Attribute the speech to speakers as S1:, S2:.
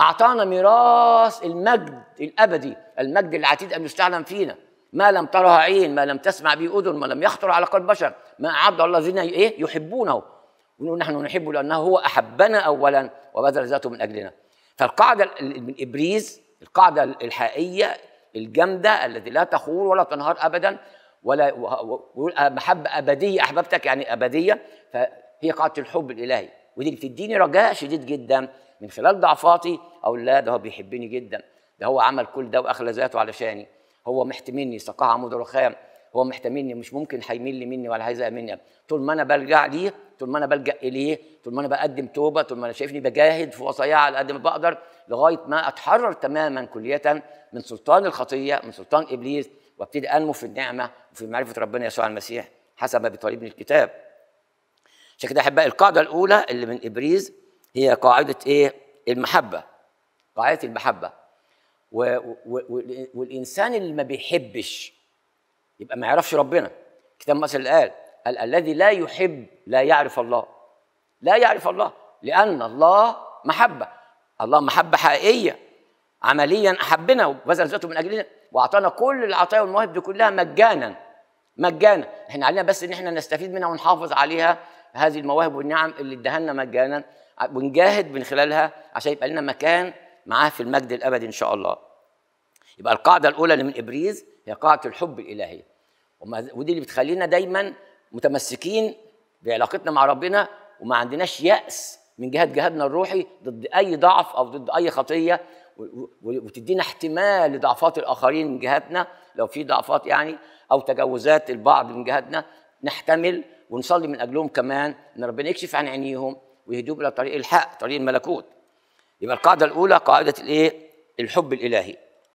S1: أعطانا ميراث المجد الأبدي المجد العتيد أن يستعلم فينا ما لم ترها عين ما لم تسمع به أذن ما لم يخطر على قلب بشر ما أعد الله الذين إيه يحبونه ونقول نحن نحبه لأنه هو أحبنا أولا وبذل ذاته من أجلنا فالقاعدة من إبريز القاعدة الحقيقية الجامدة التي لا تخور ولا تنهار أبدا ولا محبة أبدية أحببتك يعني أبدية فهي قاعدة الحب الإلهي ودي بتديني رجاء شديد جدا من خلال ضعفاتي او لا ده هو بيحبني جدا ده هو عمل كل ده واخلى ذاته علشاني هو محتملني سقاه عمود رخام هو محتملني مش ممكن هيمل مني ولا هيزهق مني طول ما انا بلجا ليه طول ما انا بلجا اليه طول ما انا بقدم توبه طول ما انا شايفني بجاهد في وصاياه على قد ما بقدر لغايه ما اتحرر تماما كليه من سلطان الخطيه من سلطان ابليس وابتدي انمو في النعمه وفي معرفه ربنا يسوع المسيح حسب ما بيطالبني الكتاب عشان كده احبائي القاعده الاولى اللي من ابريز هي قاعده ايه المحبه قاعده المحبه و... و... والانسان اللي ما بيحبش يبقى ما يعرفش ربنا كتاب مثل قال قال الذي لا يحب لا يعرف الله لا يعرف الله لان الله محبه الله محبه حقيقيه عمليا احبنا وبذل ذاته من اجلنا واعطانا كل العطايا والمواهب دي كلها مجانا مجانا احنا علينا بس ان احنا نستفيد منها ونحافظ عليها هذه المواهب والنعم اللي ادهالنا مجانا ونجاهد من خلالها عشان يبقى لنا مكان معاه في المجد الابدي ان شاء الله يبقى القاعده الاولى اللي من ابريز هي قاعده الحب الالهي ودي اللي بتخلينا دايما متمسكين بعلاقتنا مع ربنا وما عندناش ياس من جهه جهادنا الروحي ضد اي ضعف او ضد اي خطيه وتدينا احتمال لضعفات الاخرين من جهتنا لو في ضعفات يعني او تجاوزات البعض من جهتنا نحتمل ونصلي من اجلهم كمان ان ربنا يكشف عن عينيهم ويهدوا الى طريق الحق طريق الملكوت يبقى القاعده الاولى قاعده الايه الحب الالهي